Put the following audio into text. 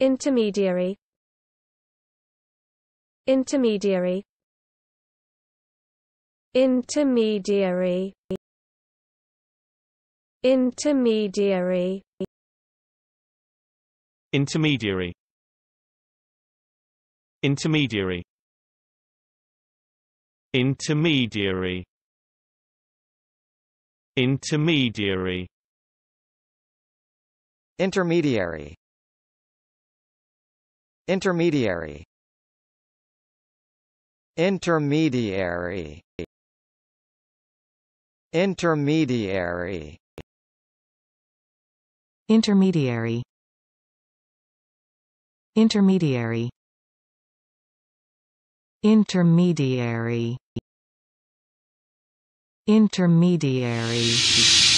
intermediary intermediary intermediary intermediary intermediary intermediary intermediary intermediary intermediary Intermediary Intermediary Intermediary Intermediary Intermediary Intermediary Intermediary